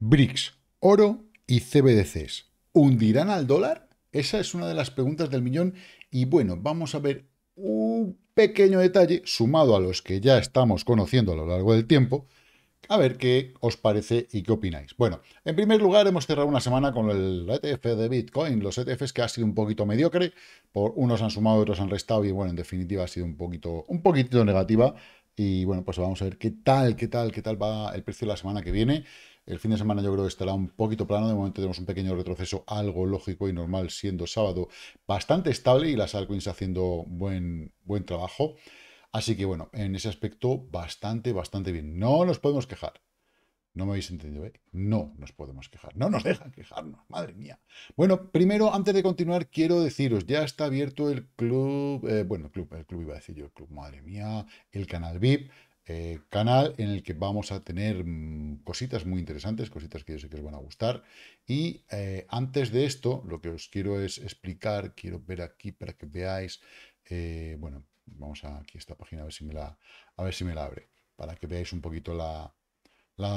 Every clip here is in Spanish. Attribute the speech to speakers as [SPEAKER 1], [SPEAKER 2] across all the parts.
[SPEAKER 1] BRICS, oro y CBDCs. ¿Hundirán al dólar? Esa es una de las preguntas del millón y bueno, vamos a ver un pequeño detalle sumado a los que ya estamos conociendo a lo largo del tiempo. A ver qué os parece y qué opináis. Bueno, en primer lugar hemos cerrado una semana con el ETF de Bitcoin, los ETFs que ha sido un poquito mediocre, por unos han sumado, otros han restado y bueno, en definitiva ha sido un poquito un poquito negativa y bueno, pues vamos a ver qué tal, qué tal, qué tal va el precio de la semana que viene. El fin de semana yo creo que estará un poquito plano. De momento tenemos un pequeño retroceso, algo lógico y normal, siendo sábado bastante estable y las altcoins haciendo buen, buen trabajo. Así que bueno, en ese aspecto bastante, bastante bien. No nos podemos quejar. No me habéis entendido, ¿eh? No nos podemos quejar. No nos dejan quejarnos, madre mía. Bueno, primero, antes de continuar, quiero deciros, ya está abierto el club, eh, bueno, el club, el club iba a decir yo, el club, madre mía, el canal VIP eh, canal en el que vamos a tener mm, cositas muy interesantes, cositas que yo sé que os van a gustar. Y eh, antes de esto, lo que os quiero es explicar, quiero ver aquí para que veáis, eh, bueno, vamos a aquí esta página a ver si me la, a ver si me la abre, para que veáis un poquito la,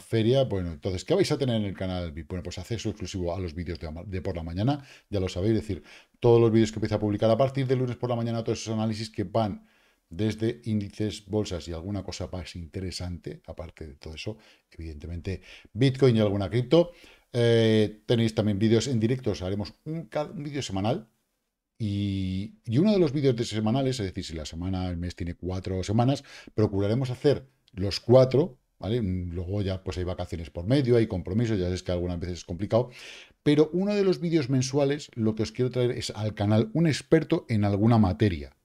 [SPEAKER 1] feria. Bueno, entonces, ¿qué vais a tener en el canal Bueno, pues acceso exclusivo a los vídeos de, de, por la mañana, ya lo sabéis, es decir, todos los vídeos que empieza a publicar a partir de lunes por la mañana, todos esos análisis que van desde índices, bolsas y alguna cosa más interesante, aparte de todo eso, evidentemente Bitcoin y alguna cripto. Eh, tenéis también vídeos en os haremos un, vídeo semanal y, uno de los vídeos de semanales, es decir, si la semana, el mes tiene cuatro semanas, procuraremos hacer los cuatro, ¿vale? Mm, luego ya pues hay vacaciones por medio, hay compromisos, ya es que algunas veces es complicado, pero uno de los vídeos mensuales lo que os quiero traer es al canal un experto en alguna materia,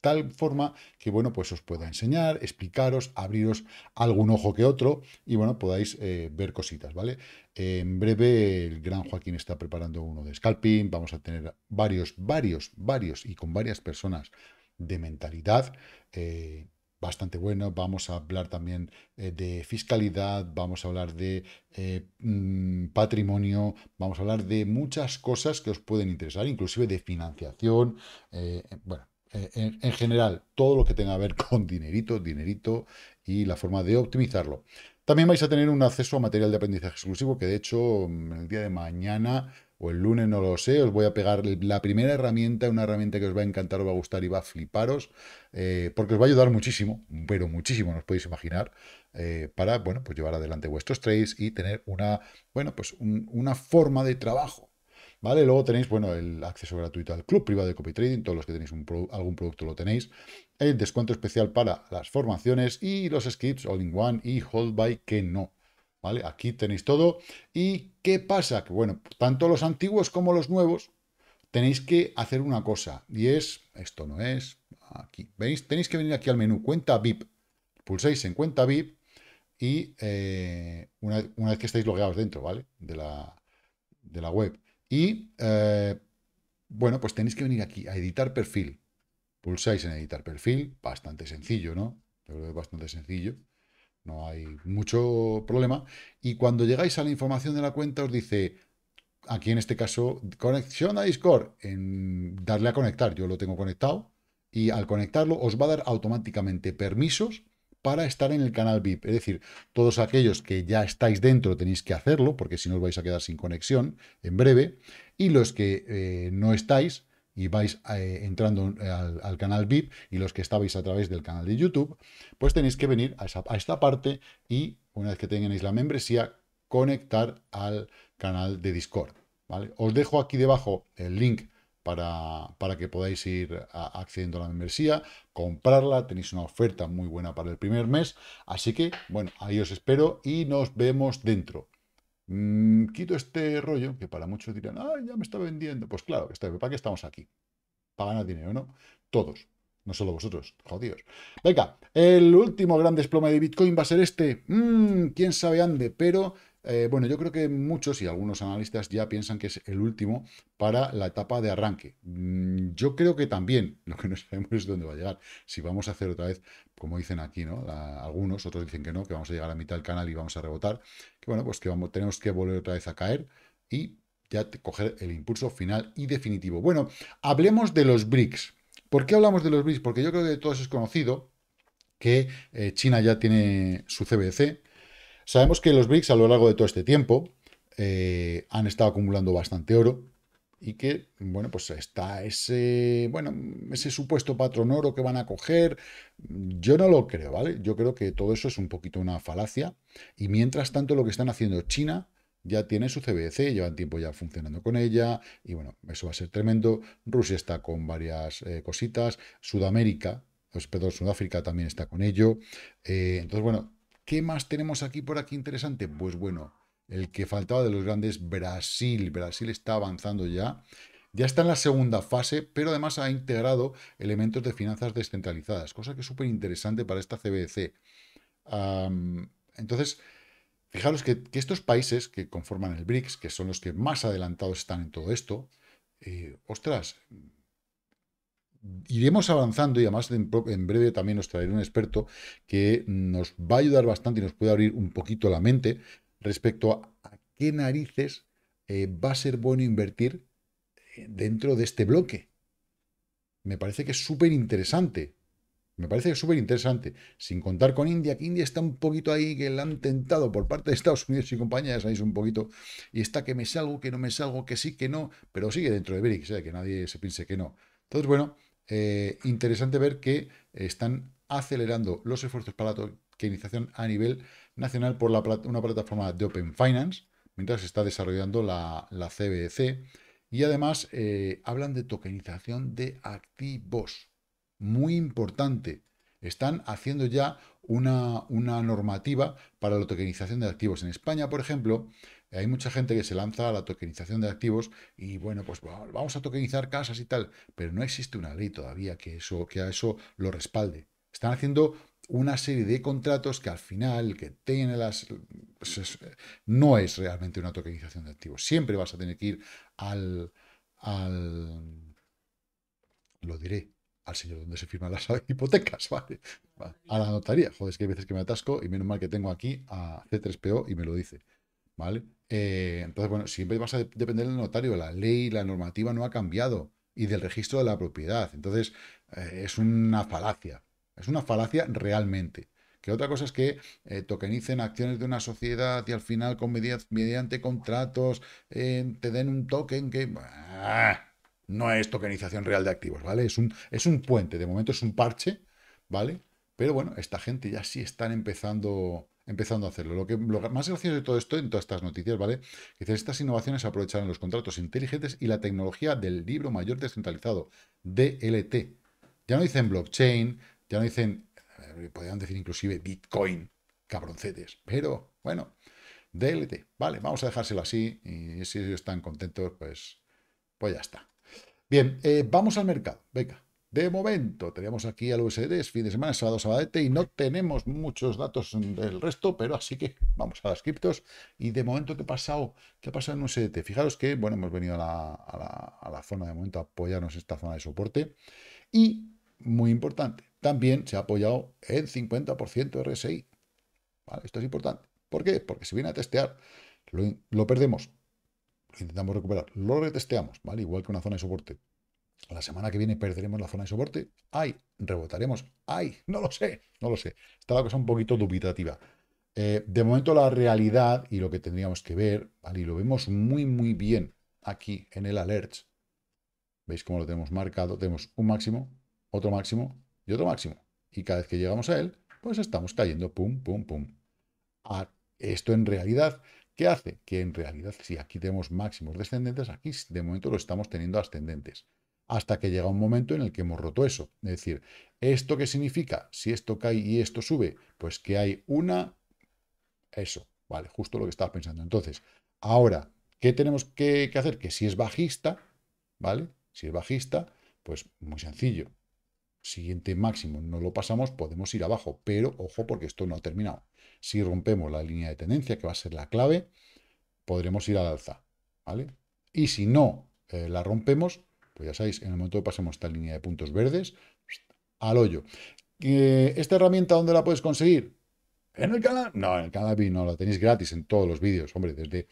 [SPEAKER 1] tal forma que, bueno, pues os pueda enseñar, explicaros, abriros algún ojo que otro y, bueno, podáis eh, ver cositas, ¿vale? en breve el gran Joaquín está preparando uno de scalping, vamos a tener varios, varios, varios y con varias personas de mentalidad. Eh, bastante bueno, vamos a hablar también eh, de fiscalidad, vamos a hablar de mm, patrimonio, vamos a hablar de muchas cosas que os pueden interesar, inclusive de financiación, bueno, eh, en, general, todo lo que tenga que ver con dinerito, dinerito y la forma de optimizarlo. También vais a tener un acceso a material de aprendizaje exclusivo, que de hecho mm, el día de mañana o el lunes, no lo sé, os voy a pegar la primera herramienta, una herramienta que os va a encantar, os va a gustar y va a fliparos, eh, porque os va a ayudar muchísimo, pero muchísimo, nos os podéis imaginar, eh, para, bueno, pues llevar adelante vuestros trades y tener una, bueno, pues una forma de trabajo ¿vale? Luego tenéis, bueno, el acceso gratuito al club privado de copy trading, todos los que tenéis algún producto lo tenéis, el descuento especial para las formaciones y los skips all-in-one y hold by que no, ¿vale? Aquí tenéis todo. ¿Y qué pasa? Que, bueno, tanto los antiguos como los nuevos tenéis que hacer una cosa y es, esto no es, aquí, Tenéis que venir aquí al menú cuenta VIP, pulsáis en cuenta VIP y eh, una, vez que estáis logueados dentro, ¿vale? De la, de la web. Y, eh, bueno, pues tenéis que venir aquí a editar perfil. Pulsáis en editar perfil, bastante sencillo, ¿no? creo que es bastante sencillo. No hay mucho problema. Y cuando llegáis a la información de la cuenta os dice, aquí en este caso, conexión a Discord, en darle a conectar. Yo lo tengo conectado. Y al conectarlo os va a dar automáticamente permisos para estar en el canal VIP. Es decir, todos aquellos que ya estáis dentro tenéis que hacerlo, porque si no os vais a quedar sin conexión en breve. Y los que eh, no estáis y vais eh, entrando al, canal VIP y los que estabais a través del canal de YouTube, pues tenéis que venir a, esta parte y una vez que tengáis la membresía, conectar al canal de Discord. Os dejo aquí debajo el link para, para, que podáis ir accediendo a la membresía, comprarla, tenéis una oferta muy buena para el primer mes, así que, bueno, ahí os espero y nos vemos dentro. Mm, quito este rollo, que para muchos dirán, ah, ya me está vendiendo. Pues claro, ¿para qué estamos aquí? Pagan ganar dinero, ¿no? Todos, no solo vosotros, jodidos. Venga, el último gran desplome de Bitcoin va a ser este. Mm, ¿Quién sabe ande? Pero eh, bueno, yo creo que muchos y algunos analistas ya piensan que es el último para la etapa de arranque. Mm, yo creo que también, lo que no sabemos es dónde va a llegar. Si vamos a hacer otra vez, como dicen aquí, ¿no? algunos, otros dicen que no, que vamos a llegar a mitad del canal y vamos a rebotar. Que bueno, pues que vamos, tenemos que volver otra vez a caer y ya coger el impulso final y definitivo. Bueno, hablemos de los BRICS. ¿Por qué hablamos de los BRICS? Porque yo creo que de todos es conocido que eh, China ya tiene su CBC, Sabemos que los BRICS a lo largo de todo este tiempo eh, han estado acumulando bastante oro y que, bueno, pues está ese, bueno, ese supuesto patrón oro que van a coger. Yo no lo creo, ¿vale? Yo creo que todo eso es un poquito una falacia. Y mientras tanto, lo que están haciendo China ya tiene su CBDC, llevan tiempo ya funcionando con ella, y bueno, eso va a ser tremendo. Rusia está con varias eh, cositas, Sudamérica, pues, perdón, Sudáfrica también está con ello. Eh, entonces, bueno, ¿Qué más tenemos aquí por aquí interesante? Pues bueno, el que faltaba de los grandes, Brasil. Brasil está avanzando ya. Ya está en la segunda fase, pero además ha integrado elementos de finanzas descentralizadas, cosa que es súper interesante para esta CBDC. entonces, fijaros que, estos países que conforman el BRICS, que son los que más adelantados están en todo esto, eh, ostras, iremos avanzando y además en, breve también nos traeré un experto que nos va a ayudar bastante y nos puede abrir un poquito la mente respecto a, qué narices eh, va a ser bueno invertir eh, dentro de este bloque. Me parece que es súper interesante. Me parece que es súper interesante. Sin contar con India, que India está un poquito ahí, que la han tentado por parte de Estados Unidos y compañías, ya sabéis un poquito. Y está que me salgo, que no me salgo, que sí, que no, pero sigue dentro de BRICS, que nadie se piense que no. Entonces, bueno, eh, interesante ver que eh, están acelerando los esfuerzos para la tokenización a nivel nacional por una plataforma de Open Finance, mientras se está desarrollando la, CBC. Y además eh, hablan de tokenización de activos. Muy importante. Están haciendo ya una, una normativa para la tokenización de activos. En España, por ejemplo, hay mucha gente que se lanza a la tokenización de activos y bueno, pues vamos a tokenizar casas y tal, pero no existe una ley todavía que, eso, que a eso lo respalde. Están haciendo una serie de contratos que al final que tiene las pues, no es realmente una tokenización de activos. Siempre vas a tener que ir al al lo diré al señor donde se firman las hipotecas, ¿vale? A la notaría. Joder, es que hay veces que me atasco y menos mal que tengo aquí a C3PO y me lo dice, ¿vale? Eh, entonces, bueno, siempre vas a depender del notario. La ley, la normativa no ha cambiado y del registro de la propiedad. Entonces, eh, es una falacia. Es una falacia realmente. Que otra cosa es que eh, tokenicen acciones de una sociedad y al final con mediante, contratos te den un token que... no es tokenización real de activos, ¿vale? Es un, es un puente, de momento es un parche, ¿vale? Pero bueno, esta gente ya sí están empezando empezando a hacerlo. Lo, que, más gracioso de todo esto, en todas estas noticias, ¿vale? Dice, estas innovaciones aprovecharon los contratos inteligentes y la tecnología del libro mayor descentralizado, DLT. Ya no dicen blockchain, ya no dicen, eh, podrían decir inclusive Bitcoin, cabroncetes, pero bueno, DLT. Vale, vamos a dejárselo así y si ellos están contentos, pues, pues ya está. Bien, eh, vamos al mercado. Venga. De momento, tenemos aquí al USD, es fin de semana, sábado, sábado, y no tenemos muchos datos del resto, pero así que vamos a las criptos. Y de momento, ¿qué ha pasado? ¿Qué ha pasado en USDT? Fijaros que, bueno, hemos venido a la, zona de momento a apoyarnos esta zona de soporte. Y, muy importante, también se ha apoyado en 50% RSI. ¿Vale? Esto es importante. ¿Por qué? Porque si viene a testear, lo, lo perdemos, lo intentamos recuperar, lo retesteamos, ¿vale? Igual que una zona de soporte la semana que viene perderemos la zona de soporte. ¡Ay! ¿Rebotaremos? ¡Ay! No lo sé, no lo sé. Está la cosa un poquito dubitativa. Eh, de momento la realidad y lo que tendríamos que ver, ¿vale? y lo vemos muy muy bien aquí en el alert, veis cómo lo tenemos marcado, tenemos un máximo, otro máximo y otro máximo. Y cada vez que llegamos a él, pues estamos cayendo, pum, pum, pum. esto en realidad, ¿qué hace? Que en realidad, si aquí tenemos máximos descendentes, aquí de momento lo estamos teniendo ascendentes hasta que llega un momento en el que hemos roto eso. Es decir, ¿esto qué significa? Si esto cae y esto sube, pues que hay una... Eso, vale, justo lo que estaba pensando. Entonces, ahora, ¿qué tenemos que, hacer? Que si es bajista, ¿vale? Si es bajista, pues muy sencillo. Siguiente máximo, no lo pasamos, podemos ir abajo, pero ojo porque esto no ha terminado. Si rompemos la línea de tendencia, que va a ser la clave, podremos ir al alza, ¿vale? Y si no eh, la rompemos, pues ya sabéis, en el momento que pasemos esta línea de puntos verdes, al hoyo. Eh, ¿Esta herramienta dónde la puedes conseguir? ¿En el canal? No, en el canal no, la tenéis gratis en todos los vídeos, hombre, desde,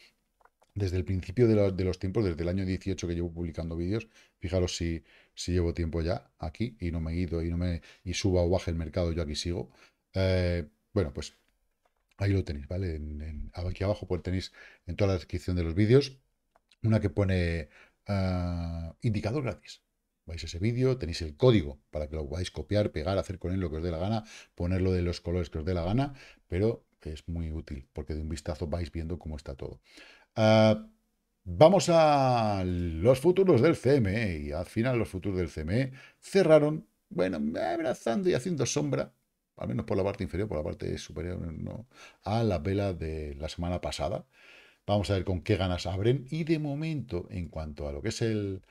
[SPEAKER 1] desde el principio de los, tiempos, desde el año 18 que llevo publicando vídeos, fijaros si, llevo tiempo ya aquí y no me ido y no me y suba o baje el mercado, yo aquí sigo. Eh, bueno, pues ahí lo tenéis, ¿vale? aquí abajo pues tenéis en toda la descripción de los vídeos una que pone Ah, indicador gratis. Vais a ese vídeo, tenéis el código para que lo podáis copiar, pegar, hacer con él lo que os dé la gana, ponerlo de los colores que os dé la gana, pero es muy útil porque de un vistazo vais viendo cómo está todo. Ah, vamos a los futuros del CME y al final los futuros del CME cerraron, bueno, abrazando y haciendo sombra, al menos por la parte inferior, por la parte superior, no, a la vela de la semana pasada. Vamos a ver con qué ganas abren. Y de momento, en cuanto a lo que es el,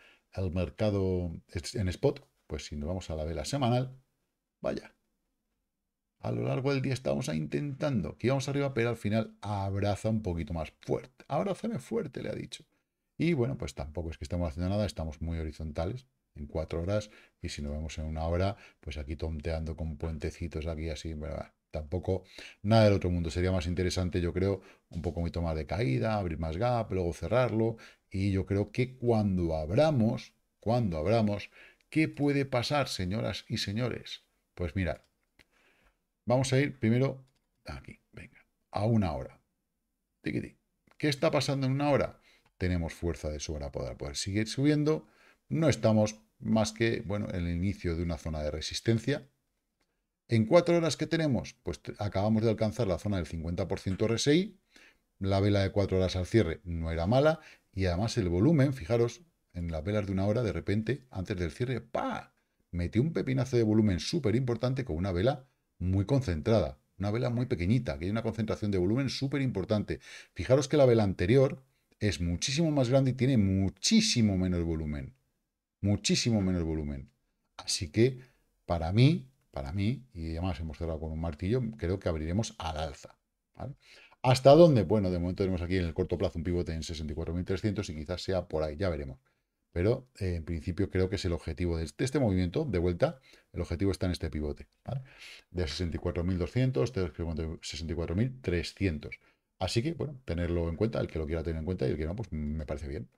[SPEAKER 1] mercado en spot, pues si nos vamos a la vela semanal, vaya. A lo largo del día estamos intentando que íbamos arriba, pero al final abraza un poquito más fuerte. Abrázame fuerte, le ha dicho. Y bueno, pues tampoco es que estamos haciendo nada, estamos muy horizontales en cuatro horas. Y si nos vemos en una hora, pues aquí tonteando con puentecitos aquí así, ¿verdad? tampoco nada del otro mundo. Sería más interesante, yo creo, un poco más de caída, abrir más gap, luego cerrarlo. Y yo creo que cuando abramos, cuando abramos, ¿qué puede pasar, señoras y señores? Pues mirad, vamos a ir primero aquí, venga, a una hora. ¿Qué está pasando en una hora? Tenemos fuerza de sobra para poder seguir subiendo. No estamos más que, bueno, en el inicio de una zona de resistencia, en cuatro horas que tenemos, pues acabamos de alcanzar la zona del 50% RSI, la vela de cuatro horas al cierre no era mala, y además el volumen, fijaros, en las velas de una hora, de repente, antes del cierre, ¡pa! Metió un pepinazo de volumen súper importante con una vela muy concentrada, una vela muy pequeñita, que hay una concentración de volumen súper importante. Fijaros que la vela anterior es muchísimo más grande y tiene muchísimo menos volumen, muchísimo menos volumen. Así que, para mí, para mí, y además hemos cerrado con un martillo, creo que abriremos al alza. ¿Hasta dónde? Bueno, de momento tenemos aquí en el corto plazo un pivote en 64.300 y quizás sea por ahí, ya veremos. Pero eh, en principio creo que es el objetivo de este, este, movimiento, de vuelta, el objetivo está en este pivote, ¿vale? De 64.200, 64.300. Así que, bueno, tenerlo en cuenta, el que lo quiera tener en cuenta y el que no, pues me parece bien.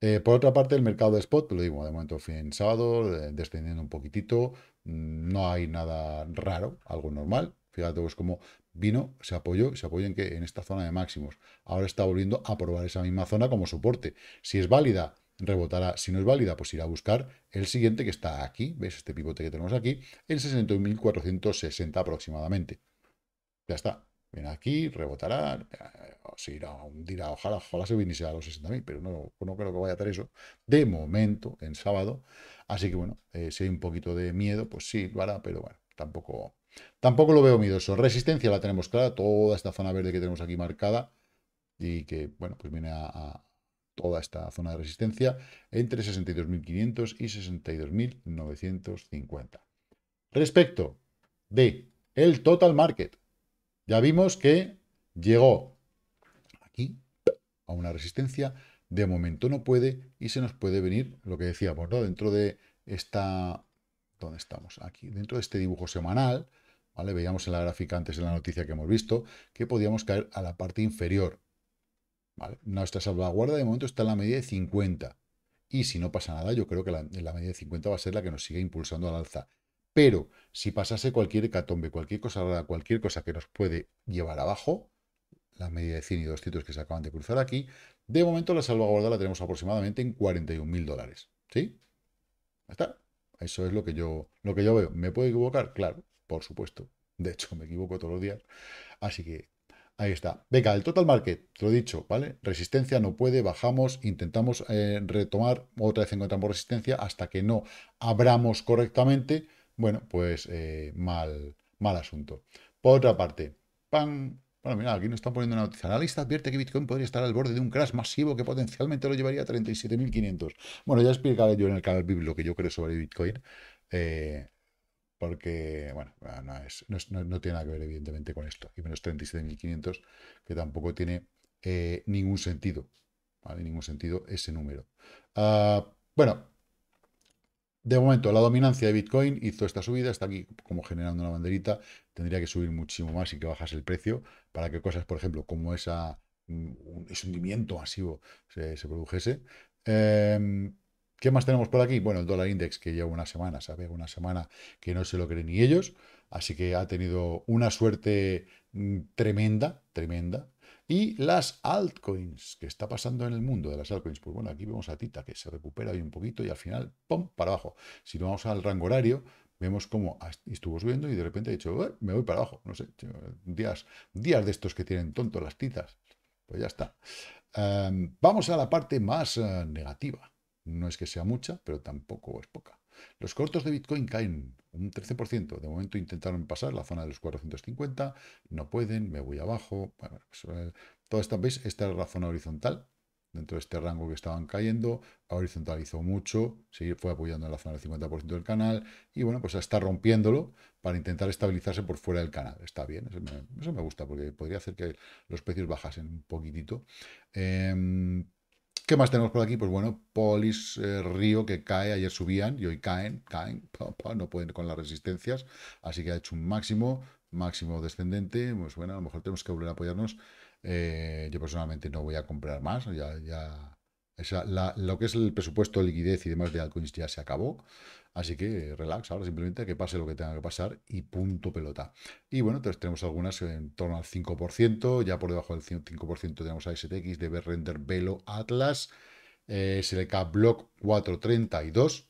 [SPEAKER 1] Eh, por otra parte, el mercado de spot, pues, lo digo, de momento fin sábado, descendiendo un poquitito, mm, no hay nada raro, algo normal. Fíjate, pues como vino, se apoyó, se apoyó en que en esta zona de máximos. Ahora está volviendo a probar esa misma zona como soporte. Si es válida, rebotará. Si no es válida, pues irá a buscar el siguiente que está aquí, ¿ves? Este pivote que tenemos aquí, en 61.460 aproximadamente. Ya está. Viene aquí, rebotará, eh, se irá, dirá, ojalá, ojalá se viniese a los 60.000, pero no, creo que vaya a hacer eso de momento, en sábado. Así que bueno, eh, si hay un poquito de miedo, pues sí, lo pero bueno, tampoco, tampoco lo veo miedoso. Resistencia la tenemos clara, toda esta zona verde que tenemos aquí marcada y que, bueno, pues viene a, a toda esta zona de resistencia entre 62.500 y 62.950. Respecto de el total market, ya vimos que llegó aquí a una resistencia, de momento no puede y se nos puede venir lo que decíamos, ¿no? Dentro de esta... ¿Dónde estamos? Aquí, dentro de este dibujo semanal, ¿vale? Veíamos en la gráfica antes en la noticia que hemos visto que podíamos caer a la parte inferior, ¿vale? Nuestra salvaguarda de momento está en la media de 50. Y si no pasa nada, yo creo que la, la medida de 50 va a ser la que nos sigue impulsando al alza. Pero si pasase cualquier hecatombe, cualquier cosa cualquier cosa que nos puede llevar abajo, la media de 100 y 200 que se acaban de cruzar aquí, de momento la salvaguarda la tenemos aproximadamente en 41.000 dólares. ¿Sí? Ahí está. Eso es lo que, yo, lo que yo veo. ¿Me puedo equivocar? Claro, por supuesto. De hecho, me equivoco todos los días. Así que ahí está. Venga, el total market, te lo he dicho, ¿vale? Resistencia no puede, bajamos, intentamos eh, retomar, otra vez encontramos resistencia hasta que no abramos correctamente bueno, pues eh, mal, mal asunto. Por otra parte, pan. Bueno, mira, aquí nos están poniendo una noticia. La lista advierte que Bitcoin podría estar al borde de un crash masivo que potencialmente lo llevaría a 37.500. Bueno, ya explicaré yo en el canal VIP lo que yo creo sobre Bitcoin. Eh, porque, bueno, ah, no, tiene nada que ver, evidentemente, con esto. Y menos 37.500, que tampoco tiene eh, ningún sentido. ¿vale? Ningún sentido ese número. Ah, bueno, de momento, la dominancia de Bitcoin hizo esta subida, está aquí como generando una banderita, tendría que subir muchísimo más y que bajase el precio para que cosas, por ejemplo, como esa, mm, ese hundimiento masivo se, produjese. Em, ¿Qué más tenemos por aquí? Bueno, el dólar index, que lleva una semana, sabe, Una semana que no se lo creen ni ellos, así que ha tenido una suerte mm, tremenda, tremenda, y las altcoins, ¿qué está pasando en el mundo de las altcoins? Pues bueno, aquí vemos a Tita que se recupera hoy un poquito y al final, ¡pum!, para abajo. Si no vamos al rango horario, vemos cómo estuvo subiendo y de repente ha dicho, me voy para abajo. No sé, días, días de estos que tienen tonto las titas. Pues ya está. Em, vamos a la parte más eh, negativa. No es que sea mucha, pero tampoco es poca. Los cortos de Bitcoin caen un 13%. De momento intentaron pasar la zona de los 450, no pueden, me voy abajo. Bueno, pues, eh, toda esta, vez Esta es la zona horizontal, dentro de este rango que estaban cayendo, horizontalizó mucho, se fue apoyando en la zona del 50% del canal, y bueno, pues está rompiéndolo para intentar estabilizarse por fuera del canal. Está bien, eso me, gusta, porque podría hacer que los precios bajasen un poquitito. Em, ¿Qué más tenemos por aquí? Pues bueno, Polis eh, Río que cae, ayer subían y hoy caen, caen, no pueden con las resistencias, así que ha hecho un máximo, máximo descendente, pues bueno, a lo mejor tenemos que volver a apoyarnos. Eh, yo personalmente no voy a comprar más, ya, ya lo que es el presupuesto, de liquidez y demás de altcoins ya se acabó. Así que relax, ahora simplemente que pase lo que tenga que pasar y punto pelota. Y bueno, entonces tenemos algunas en torno al 5%, ya por debajo del 5% tenemos a STX, debe Render, Velo, Atlas, eh, SLK Block 432,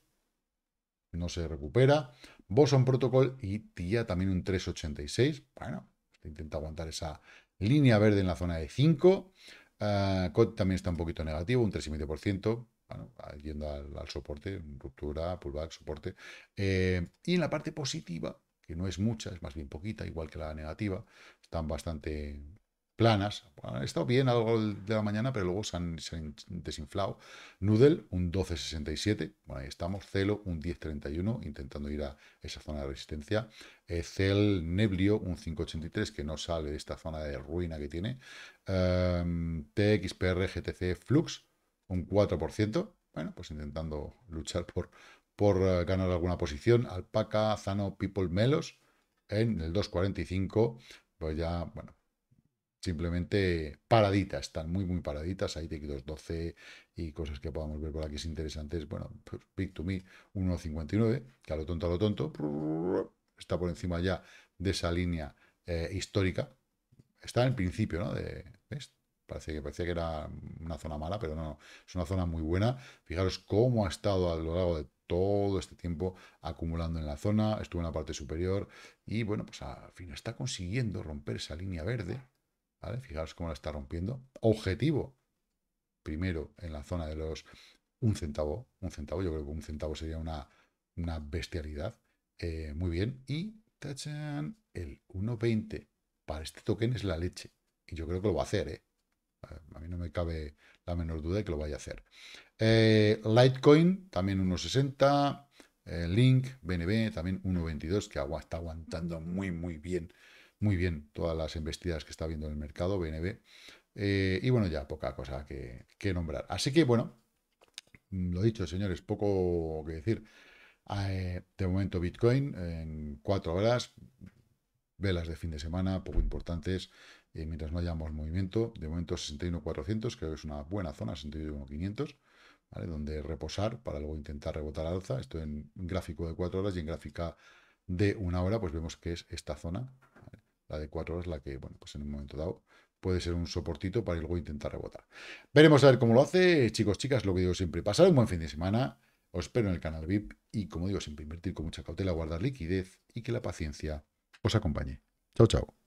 [SPEAKER 1] no se recupera, Boson Protocol y TIA también un 386. Bueno, intenta aguantar esa línea verde en la zona de 5. Ah, COT también está un poquito negativo, un 3,5%, bueno, yendo al, soporte, ruptura, pullback, soporte. Eh, y en la parte positiva, que no es mucha, es más bien poquita, igual que la negativa, están bastante planas. Bueno, han estado bien algo de la mañana, pero luego se han, desinflado. Noodle, un 12.67. Bueno, ahí estamos. Celo, un 10.31, intentando ir a esa zona de resistencia. Eh, Cel Neblio, un 5.83, que no sale de esta zona de ruina que tiene. Em, TXPR, GTC, Flux, un 4%. Bueno, pues intentando luchar por, por eh, ganar alguna posición. Alpaca, Zano, People, Melos, en el 2.45. Pues ya, bueno, simplemente paraditas, están muy, muy paraditas. Hay tx 12 y cosas que podamos ver por aquí es interesantes. Bueno, pues, Big to Me 1.59, que a lo tonto, a lo tonto, está por encima ya de esa línea eh, histórica. Está en principio, ¿no? De, Parecía que, parecía que era una zona mala, pero no, no, es una zona muy buena. Fijaros cómo ha estado a lo largo de todo este tiempo acumulando en la zona, estuvo en la parte superior y bueno, pues al fin está consiguiendo romper esa línea verde, Fijaros cómo la está rompiendo. Objetivo, primero en la zona de los un centavo, un centavo, yo creo que un centavo sería una, una bestialidad. Eh, muy bien, y tachan, el 1.20 para este token es la leche. Y yo creo que lo va a hacer, ¿eh? A mí no me cabe la menor duda de que lo vaya a hacer. Eh, Litecoin, también 1.60. Link, BNB, también 1.22, que agua, está aguantando muy, muy bien muy bien todas las embestidas que está viendo en el mercado, BNB. Eh, y bueno, ya poca cosa que, nombrar. Así que bueno, mm, lo dicho, señores, poco que decir. Eh, de momento Bitcoin en cuatro horas, velas de fin de semana, poco importantes, eh, mientras no hayamos movimiento. De momento 61.400, creo que es una buena zona, 61.500. donde reposar para luego intentar rebotar al alza. Esto en gráfico de cuatro horas y en gráfica de una hora, pues vemos que es esta zona, la de cuatro horas, la que, bueno, pues en un momento dado puede ser un soportito para luego intentar rebotar. Veremos a ver cómo lo hace. Chicos, chicas, lo que digo siempre, pasar un buen fin de semana. Os espero en el canal VIP y, como digo, siempre invertir con mucha cautela, guardar liquidez y que la paciencia os acompañe. Chao, chao.